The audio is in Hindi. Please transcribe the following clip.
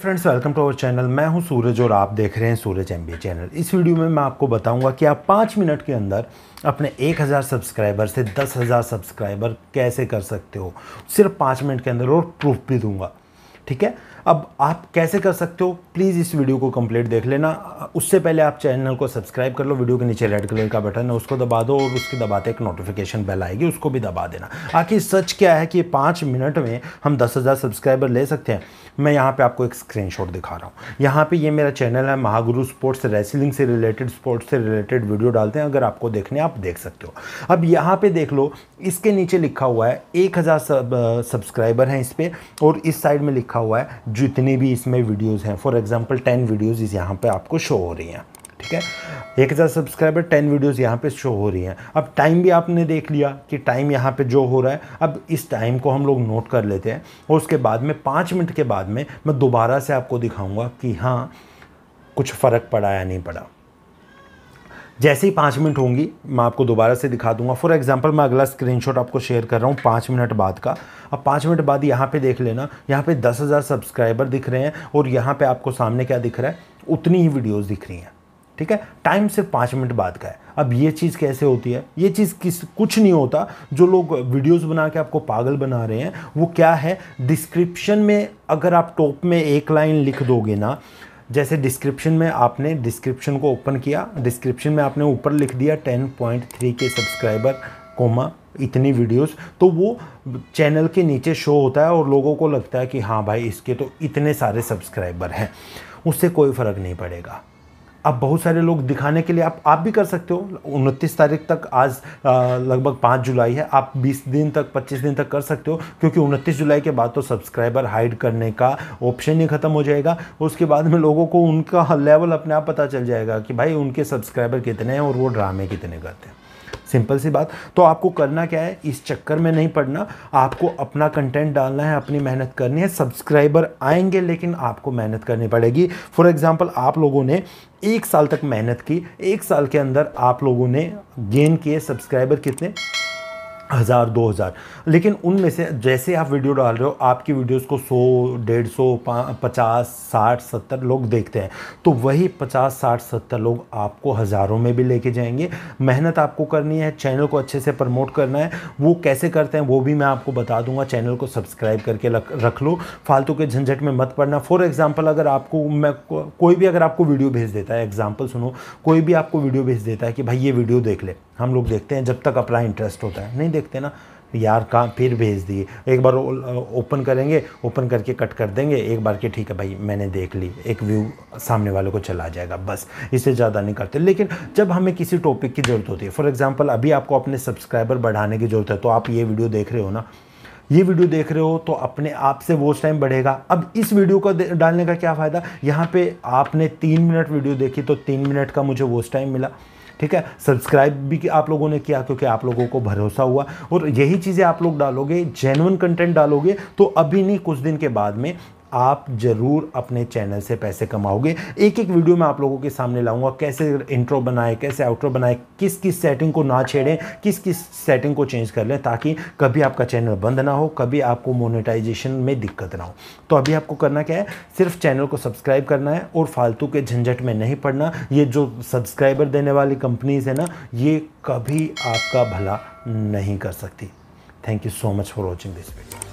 friends welcome to our channel मैं हूं सूरज और आप देख रहे हैं सूरज एम चैनल इस वीडियो में मैं आपको बताऊंगा कि आप पाँच मिनट के अंदर अपने 1000 सब्सक्राइबर से 10000 सब्सक्राइबर कैसे कर सकते हो सिर्फ पाँच मिनट के अंदर और प्रूफ भी दूंगा ठीक है अब आप कैसे कर सकते हो प्लीज़ इस वीडियो को कंप्लीट देख लेना उससे पहले आप चैनल को सब्सक्राइब कर लो वीडियो के नीचे रेड कलर का बटन है उसको दबा दो और उसके दबाते एक नोटिफिकेशन बेल आएगी उसको भी दबा देना आखिर सच क्या है कि पाँच मिनट में हम दस हज़ार सब्सक्राइबर ले सकते हैं मैं यहाँ पे आपको एक स्क्रीन दिखा रहा हूँ यहाँ पे ये मेरा चैनल है महागुरु स्पोर्ट्स रेसलिंग से रिलेटेड स्पोर्ट्स से रिलेटेड वीडियो डालते हैं अगर आपको देखने आप देख सकते हो अब यहाँ पे देख लो इसके नीचे लिखा हुआ है एक हज़ार सब्सक्राइबर हैं इस पर और इस साइड में लिखा रखा हुआ है जितनी भी इसमें वीडियोज़ हैं फॉर एग्जाम्पल टेन वीडियोज़ इस यहाँ पर आपको शो हो रही हैं ठीक है एक हज़ार सब्सक्राइबर टेन वीडियोज यहाँ पे शो हो रही हैं अब टाइम भी आपने देख लिया कि टाइम यहाँ पे जो हो रहा है अब इस टाइम को हम लोग नोट कर लेते हैं और उसके बाद में पाँच मिनट के बाद में मैं दोबारा से आपको दिखाऊंगा कि हाँ कुछ फ़र्क पड़ा या नहीं पड़ा जैसे ही पाँच मिनट होंगी मैं आपको दोबारा से दिखा दूंगा फॉर एग्जांपल मैं अगला स्क्रीनशॉट आपको शेयर कर रहा हूँ पाँच मिनट बाद का अब पाँच मिनट बाद यहाँ पे देख लेना यहाँ पे दस हज़ार सब्सक्राइबर दिख रहे हैं और यहाँ पे आपको सामने क्या दिख रहा है उतनी ही वीडियोस दिख रही हैं ठीक है टाइम सिर्फ पाँच मिनट बाद का है अब ये चीज़ कैसे होती है ये चीज़ किस कुछ नहीं होता जो लोग वीडियोस बना के आपको पागल बना रहे हैं वो क्या है डिस्क्रिप्शन में अगर आप टॉप में एक लाइन लिख दोगे ना जैसे डिस्क्रिप्शन में आपने डिस्क्रिप्शन को ओपन किया डिस्क्रिप्शन में आपने ऊपर लिख दिया 10.3 के सब्सक्राइबर कोमा इतनी वीडियोस तो वो चैनल के नीचे शो होता है और लोगों को लगता है कि हाँ भाई इसके तो इतने सारे सब्सक्राइबर हैं उससे कोई फ़र्क नहीं पड़ेगा अब बहुत सारे लोग दिखाने के लिए आप आप भी कर सकते हो उनतीस तारीख तक आज लगभग पाँच जुलाई है आप बीस दिन तक पच्चीस दिन तक कर सकते हो क्योंकि उनतीस जुलाई के बाद तो सब्सक्राइबर हाइड करने का ऑप्शन ही ख़त्म हो जाएगा उसके बाद में लोगों को उनका लेवल अपने आप पता चल जाएगा कि भाई उनके सब्सक्राइबर कितने हैं और वो ड्रामे कितने करते हैं सिंपल सी बात तो आपको करना क्या है इस चक्कर में नहीं पड़ना आपको अपना कंटेंट डालना है अपनी मेहनत करनी है सब्सक्राइबर आएंगे लेकिन आपको मेहनत करनी पड़ेगी फॉर एग्ज़ाम्पल आप लोगों ने एक साल तक मेहनत की एक साल के अंदर आप लोगों ने गेन किए सब्सक्राइबर कितने हज़ार दो हज़ार लेकिन उनमें से जैसे आप वीडियो डाल रहे हो आपकी वीडियोस को सौ डेढ़ सौ पचास साठ सत्तर लोग देखते हैं तो वही पचास साठ सत्तर लोग आपको हज़ारों में भी लेके जाएंगे मेहनत आपको करनी है चैनल को अच्छे से प्रमोट करना है वो कैसे करते हैं वो भी मैं आपको बता दूंगा चैनल को सब्सक्राइब करके रख लो फालतू के झंझट में मत पड़ना फॉर एग्ज़ाम्पल अगर आपको मैं को, कोई भी अगर आपको वीडियो भेज देता है एग्ज़ाम्पल सुनो कोई भी आपको वीडियो भेज देता है कि भाई ये वीडियो देख ले हम लोग देखते हैं जब तक अपना इंटरेस्ट होता है नहीं देखते ना यार कहाँ फिर भेज दिए एक बार ओपन करेंगे ओपन करके कट कर देंगे एक बार के ठीक है भाई मैंने देख ली एक व्यू सामने वाले को चला जाएगा बस इससे ज़्यादा नहीं करते लेकिन जब हमें किसी टॉपिक की ज़रूरत होती है फॉर एग्जांपल अभी आपको अपने सब्सक्राइबर बढ़ाने की ज़रूरत है तो आप ये वीडियो देख रहे हो ना ये वीडियो देख रहे हो तो अपने आप से वो टाइम बढ़ेगा अब इस वीडियो को डालने का क्या फ़ायदा यहाँ पर आपने तीन मिनट वीडियो देखी तो तीन मिनट का मुझे वो टाइम मिला ठीक है सब्सक्राइब भी आप लोगों ने किया क्योंकि आप लोगों को भरोसा हुआ और यही चीज़ें आप लोग डालोगे जेनवन कंटेंट डालोगे तो अभी नहीं कुछ दिन के बाद में आप ज़रूर अपने चैनल से पैसे कमाओगे एक एक वीडियो मैं आप लोगों के सामने लाऊंगा कैसे इंट्रो बनाए कैसे आउट्रो बनाए किस किस सेटिंग को ना छेड़ें किस किस सेटिंग को चेंज कर लें ताकि कभी आपका चैनल बंद ना हो कभी आपको मोनेटाइजेशन में दिक्कत ना हो तो अभी आपको करना क्या है सिर्फ चैनल को सब्सक्राइब करना है और फालतू के झंझट में नहीं पड़ना ये जो सब्सक्राइबर देने वाली कंपनीज़ है ना ये कभी आपका भला नहीं कर सकती thank you so much for watching this video